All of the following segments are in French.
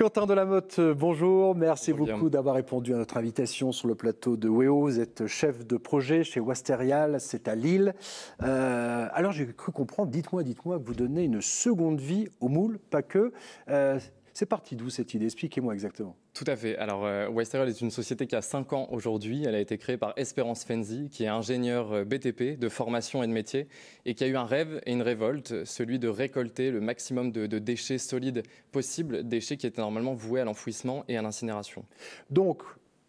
Quentin Delamotte, euh, bonjour. Merci beaucoup d'avoir répondu à notre invitation sur le plateau de WEO. Vous êtes chef de projet chez Wasterial, c'est à Lille. Euh, alors j'ai cru comprendre, dites-moi, dites-moi, que vous donnez une seconde vie au moule, pas que. Euh, c'est parti d'où cette idée Expliquez-moi exactement. Tout à fait. Alors, euh, est une société qui a 5 ans aujourd'hui. Elle a été créée par Espérance Fenzi, qui est ingénieur euh, BTP de formation et de métier, et qui a eu un rêve et une révolte, celui de récolter le maximum de, de déchets solides possibles, déchets qui étaient normalement voués à l'enfouissement et à l'incinération. Donc,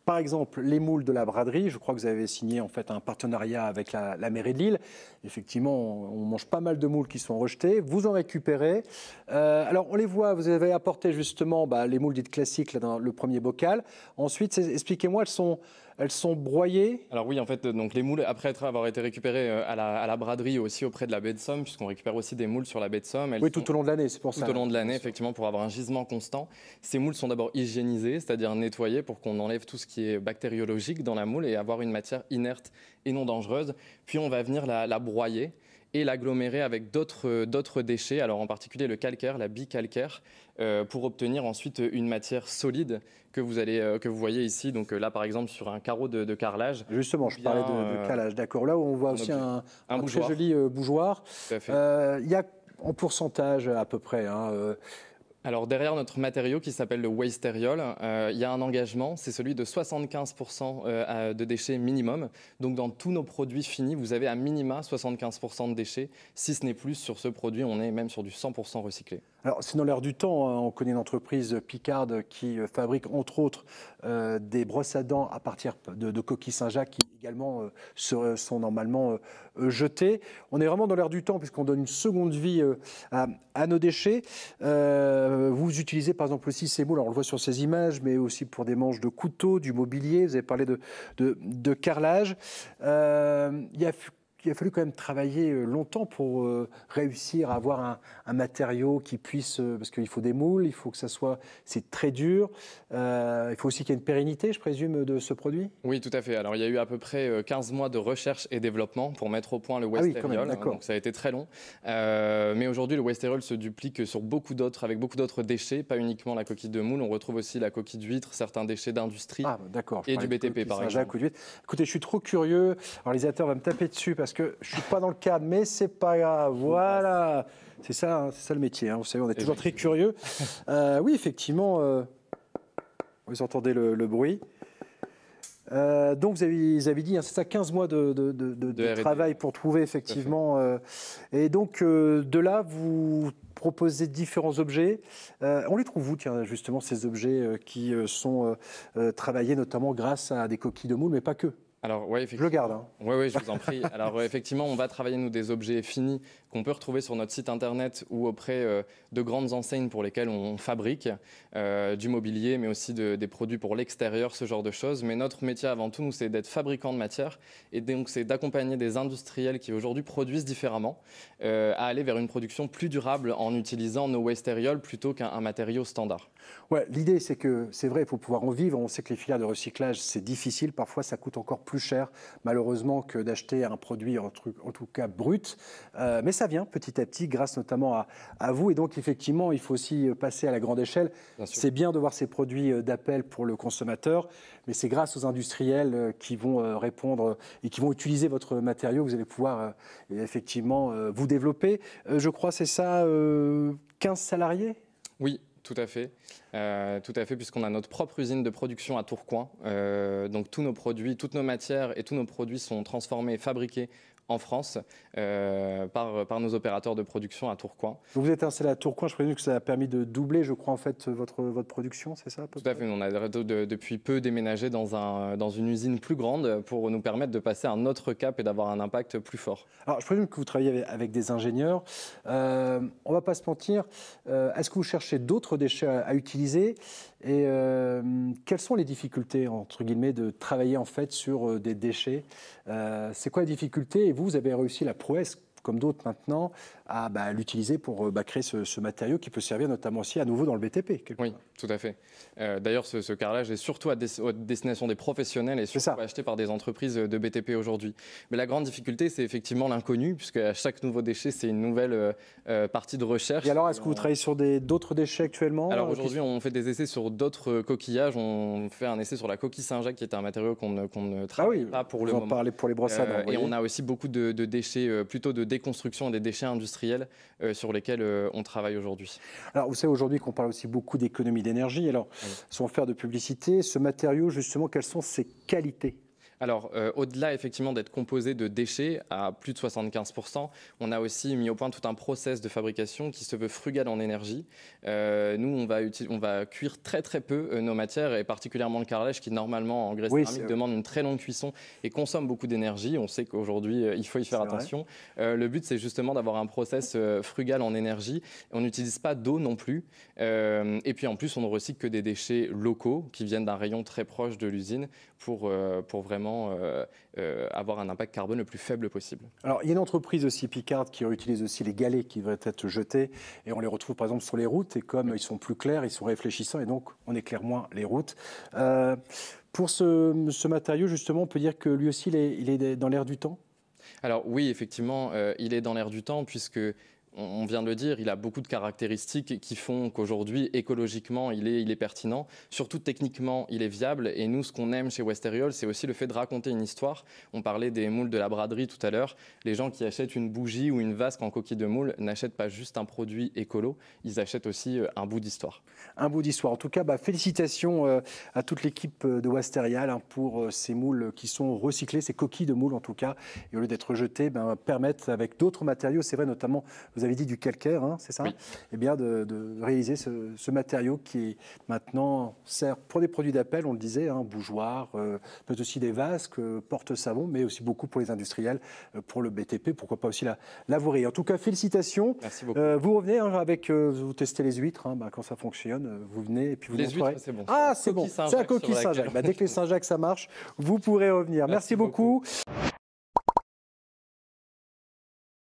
par exemple, les moules de la braderie, je crois que vous avez signé en fait un partenariat avec la, mairie de Lille. Effectivement, on, mange pas mal de moules qui sont rejetés. Vous en récupérez. Euh, alors, on les voit, vous avez apporté justement bah, les moules dites classiques dans le premier bocal. Ensuite, expliquez-moi, elles sont, elles sont broyées Alors oui, en fait, euh, donc les moules, après avoir été récupérées euh, à la, braderie aussi auprès de la baie de Somme, puisqu'on récupère aussi des moules sur la baie de Somme. oui, tout au long de l'année, c'est pour ça. Tout au long de l'année, effectivement, pour avoir un gisement constant. Ces moules sont d'abord hygiénisées, c'est-à-dire nettoyées pour qu'on enlève tout ce qui est bactériologique dans la moule et avoir une matière inerte et non dangereuse. Puis on va venir la broyer et l'agglomérer avec euh, d'autres déchets, alors en particulier le calcaire, la bicalcaire, euh, pour obtenir ensuite euh, une matière solide que vous, allez, que vous voyez ici. Donc là, par exemple, sur un carreau de, carrelage. Justement, je parlais de, carrelage, d'accord. Là où on voit aussi un, très joli bougeoir. Il y a en pourcentage à peu près. Hein, alors derrière notre matériau qui s'appelle le Wasteriol, euh, il y a un engagement, c'est celui de 75% euh, de déchets minimum. Donc dans tous nos produits finis, vous avez un minima 75% de déchets. Si ce n'est plus sur ce produit, on est même sur du 100% recyclé. Alors, c'est dans l'air du temps. Hein. On connaît une entreprise euh, Picard qui euh, fabrique, entre autres, euh, des brosses à dents à partir de, coquilles Saint-Jacques qui également sont normalement jetées. On est vraiment dans l'air du temps puisqu'on donne une seconde vie à, nos déchets. vous utilisez par exemple aussi ces moules, on le voit sur ces images, mais aussi pour des manches de couteaux, du mobilier. Vous avez parlé de, carrelage. il y il a fallu quand même travailler euh, longtemps pour euh, réussir à avoir un, matériau qui puisse, euh, parce qu'il faut des moules, il faut que ça soit, c'est très dur. il faut aussi qu'il y ait une pérennité, je présume, de ce produit. Oui, tout à fait. Alors il y a eu à peu près 15 mois de recherche et développement pour mettre au point le ah Westerol. Hein, donc ça a été très long. mais aujourd'hui, le Westerol se duplique sur beaucoup d'autres, avec beaucoup d'autres déchets, pas uniquement la coquille de moule. On retrouve aussi la coquille d'huître, certains déchets d'industrie ah, et du BTP, par exemple. Écoutez, je suis trop curieux. Alors, les va me taper dessus parce parce que je suis pas dans le cadre, mais c'est pas grave. Voilà. C'est ça, hein, c'est ça le métier. Hein. Vous savez, on est toujours très curieux. Euh, oui, effectivement, euh, vous entendez le, bruit. Euh, donc vous avez, dit, hein, c'est ça, 15 mois de, travail pour trouver effectivement. et donc de là, vous proposez différents objets. on les trouve vous, tiens, justement, ces objets qui sont travaillés notamment grâce à des coquilles de moules, mais pas que alors, ouais, effectivement. Je le garde. Hein. Oui, ouais, je vous en prie. Alors, effectivement, on va travailler, nous, des objets finis qu'on peut retrouver sur notre site internet ou auprès euh, de grandes enseignes pour lesquelles on fabrique euh, du mobilier, mais aussi des produits pour l'extérieur, ce genre de choses. Mais notre métier, avant tout, nous, c'est d'être fabricant de matière. Et donc, c'est d'accompagner des industriels qui, aujourd'hui, produisent différemment euh, à aller vers une production plus durable en utilisant nos westérioles plutôt qu'un matériau standard. Ouais, l'idée, c'est que, c'est vrai, il faut pouvoir en vivre. On sait que les filières de recyclage, c'est difficile. Parfois, ça coûte encore plus plus cher, malheureusement, que d'acheter un produit, en, truc, en tout cas brut. Euh, mais ça vient petit à petit, grâce notamment à, à, vous. Et donc, effectivement, il faut aussi euh, passer à la grande échelle. C'est bien de voir ces produits euh, d'appel pour le consommateur, mais c'est grâce aux industriels qui vont répondre et qui vont utiliser votre matériau que vous allez pouvoir effectivement vous développer. Je crois, c'est ça, 15 salariés oui, tout à fait, euh, tout à fait, puisqu'on a notre propre usine de production à Tourcoing. Euh, donc tous nos produits, toutes nos matières et tous nos produits sont transformés, fabriqués en France euh, par, par nos opérateurs de production à Tourcoing. Vous êtes installé à Tourcoing, je présume que ça a permis de doubler, je crois, en fait, votre, votre production, c'est ça Tout à fait, on a depuis peu déménagé dans, un, dans une usine plus grande pour nous permettre de passer un autre cap et d'avoir un impact plus fort. Alors, je présume que vous travaillez avec, des ingénieurs. Euh, on ne va pas se mentir, euh, est-ce que vous cherchez d'autres déchets à, utiliser et quelles sont les difficultés, entre guillemets, de travailler en fait sur des déchets C'est quoi les difficulté vous, avez réussi la prouesse comme d'autres maintenant, à bah, l'utiliser pour euh, bah, créer ce, matériau qui peut servir notamment aussi à nouveau dans le BTP. Oui, tout à fait. Euh, d'ailleurs, ce, carrelage est surtout à, destination des professionnels et surtout acheté par des entreprises euh, de BTP aujourd'hui. Mais la grande difficulté, c'est effectivement l'inconnu, puisque à chaque nouveau déchet, c'est une nouvelle partie de recherche. Et alors, est-ce que vous travaillez sur d'autres déchets actuellement Alors aujourd'hui, on fait des essais sur d'autres coquillages. On fait un essai sur la coquille Saint-Jacques, qui est un matériau qu'on ne, ah travaille pas pour le moment. pour les brossades. Hein, et on a aussi beaucoup de, de déchets, plutôt de et des déchets industriels euh, sur lesquels euh, on travaille aujourd'hui. Alors vous savez aujourd'hui qu'on parle aussi beaucoup d'économie d'énergie. Alors sans faire de publicité, ce matériau justement, quelles sont ses qualités alors, euh, au-delà effectivement d'être composé de déchets à plus de 75%, on a aussi mis au point tout un process de fabrication qui se veut frugal en énergie. Euh, nous, on va, cuire très très peu euh, nos matières et particulièrement le carrelage qui normalement en graisse demande une très longue cuisson et consomme beaucoup d'énergie. On sait qu'aujourd'hui, il faut y faire attention. le but, c'est justement d'avoir un process frugal en énergie. On n'utilise pas d'eau non plus. et puis en plus, on ne recycle que des déchets locaux qui viennent d'un rayon très proche de l'usine pour, pour vraiment euh, euh, avoir un impact carbone le plus faible possible. Alors, il y a une entreprise aussi, Picard, qui utilise aussi les galets qui devraient être jetés, et on les retrouve par exemple sur les routes, et comme ils sont plus clairs, ils sont réfléchissants, et donc on éclaire moins les routes. Euh, pour ce, matériau, justement, on peut dire que lui aussi, il est, dans l'air du temps alors oui, effectivement, il est dans l'air du temps puisque on vient de le dire, il a beaucoup de caractéristiques qui font qu'aujourd'hui, écologiquement, il est, pertinent. Surtout techniquement, il est viable. Et nous, ce qu'on aime chez Westeriol, c'est aussi le fait de raconter une histoire. On parlait des moules de la braderie tout à l'heure. Les gens qui achètent une bougie ou une vasque en coquille de moule n'achètent pas juste un produit écolo, ils achètent aussi euh, un bout d'histoire. Un bout d'histoire. En tout cas, bah, félicitations euh, à toute l'équipe euh, de Westeriol hein, pour ces moules qui sont recyclés, ces coquilles de moules en tout cas, et au lieu d'être jetées, ben, permettent avec d'autres matériaux, c'est vrai notamment, vous avez dit du calcaire, hein, c'est ça Eh bien, de, réaliser ce, matériau qui maintenant sert pour des produits d'appel, on le disait, hein, bougeoirs, euh, aussi des vasques, euh, porte-savon, mais aussi beaucoup pour les industriels, euh, pour le BTP, pourquoi pas aussi la En tout cas, félicitations. Merci beaucoup. Euh, vous revenez hein, avec, vous testez les huîtres, hein, bah, quand ça fonctionne, vous venez et puis vous les bon. Ah, c'est bon, c'est un coquille Saint-Jacques. Bah, dès que les Saint-Jacques ça marche, vous pourrez revenir. Merci, beaucoup.